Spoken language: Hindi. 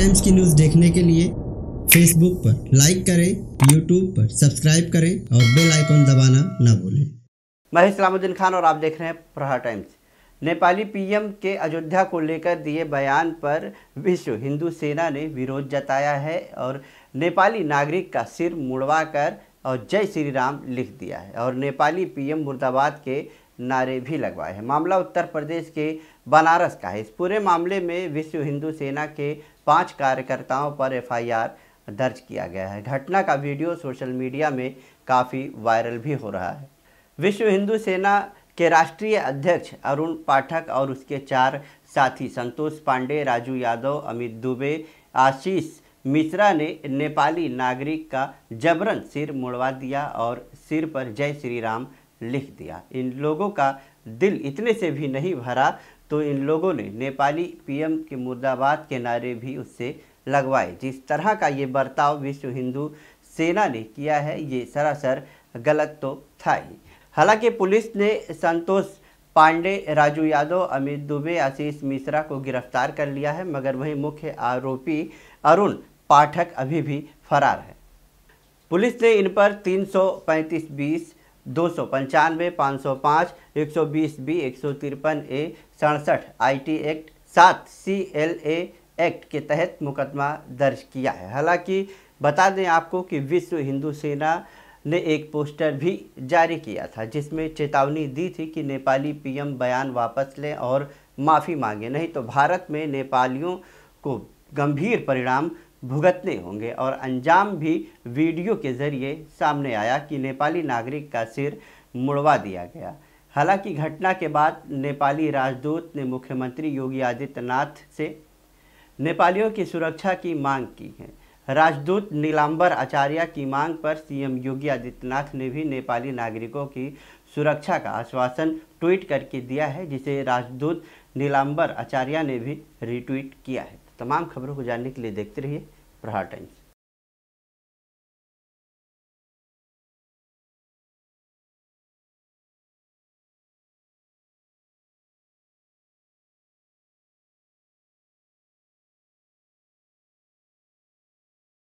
टाइम्स की न्यूज़ देखने के लिए फेसबुक पर लाइक करें यूट्यूब पर सब्सक्राइब करें और बेल आइकॉन दबाना ना भूलें मैं इस्लामुद्दीन खान और आप देख रहे हैं प्रहार टाइम्स नेपाली पीएम के अयोध्या को लेकर दिए बयान पर विश्व हिंदू सेना ने विरोध जताया है और नेपाली नागरिक का सिर मुड़वाकर और जय श्री राम लिख दिया है और नेपाली पीएम मुर्दाबाद के नारे भी लगवाए हैं मामला उत्तर प्रदेश के बनारस का है इस पूरे मामले में विश्व हिंदू सेना के पांच कार्यकर्ताओं पर एफआईआर दर्ज किया गया है घटना का वीडियो सोशल मीडिया में काफ़ी वायरल भी हो रहा है विश्व हिंदू सेना के राष्ट्रीय अध्यक्ष अरुण पाठक और उसके चार साथी संतोष पांडे राजू यादव अमित दुबे आशीष मिश्रा ने नेपाली नागरिक का जबरन सिर मुड़वा दिया और सिर पर जय श्री राम लिख दिया इन लोगों का दिल इतने से भी नहीं भरा तो इन लोगों ने नेपाली पीएम के मुर्दाबाद के नारे भी उससे लगवाए जिस तरह का ये बर्ताव विश्व हिंदू सेना ने किया है ये सरासर गलत तो था ही हालांकि पुलिस ने संतोष पांडे राजू यादव अमित दुबे आशीष मिश्रा को गिरफ्तार कर लिया है मगर वहीं मुख्य आरोपी अरुण पाठक अभी भी फरार है पुलिस ने इन पर तीन सौ पैंतीस बीस दो सौ पंचानवे पाँच सौ पाँच एक सौ बीस बी एक सौ तिरपन ए सड़सठ आई टी एक्ट सात सी एल ए एक्ट के तहत मुकदमा दर्ज किया है हालांकि बता दें आपको कि विश्व हिंदू सेना ने एक पोस्टर भी जारी किया था जिसमें चेतावनी दी थी कि नेपाली पीएम बयान वापस लें और माफ़ी मांगे नहीं तो भारत में नेपालियों को गंभीर परिणाम भुगतने होंगे और अंजाम भी वीडियो के जरिए सामने आया कि नेपाली नागरिक का सिर मुड़वा दिया गया हालांकि घटना के बाद नेपाली राजदूत ने मुख्यमंत्री योगी आदित्यनाथ से नेपालियों की सुरक्षा की मांग की है राजदूत नीलांबर आचार्य की मांग पर सीएम योगी आदित्यनाथ ने भी नेपाली नागरिकों की सुरक्षा का आश्वासन ट्वीट करके दिया है जिसे राजदूत नीलांबर आचार्य ने भी रिट्वीट किया है तमाम खबरों को जानने के लिए देखते रहिए प्रहार टाइम्स